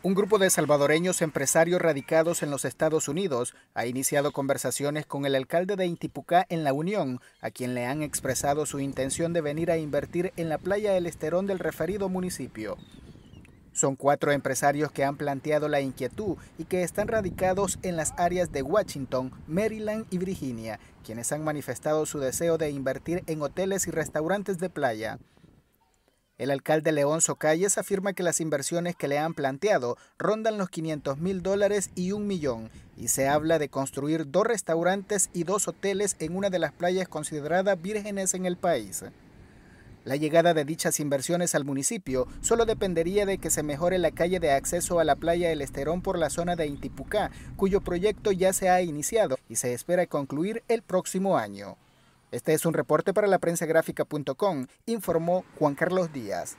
Un grupo de salvadoreños empresarios radicados en los Estados Unidos ha iniciado conversaciones con el alcalde de Intipucá en La Unión, a quien le han expresado su intención de venir a invertir en la playa El Esterón del referido municipio. Son cuatro empresarios que han planteado la inquietud y que están radicados en las áreas de Washington, Maryland y Virginia, quienes han manifestado su deseo de invertir en hoteles y restaurantes de playa. El alcalde León Calles afirma que las inversiones que le han planteado rondan los 500 mil dólares y un millón, y se habla de construir dos restaurantes y dos hoteles en una de las playas consideradas vírgenes en el país. La llegada de dichas inversiones al municipio solo dependería de que se mejore la calle de acceso a la playa El Esterón por la zona de Intipucá, cuyo proyecto ya se ha iniciado y se espera concluir el próximo año. Este es un reporte para la prensa informó Juan Carlos Díaz.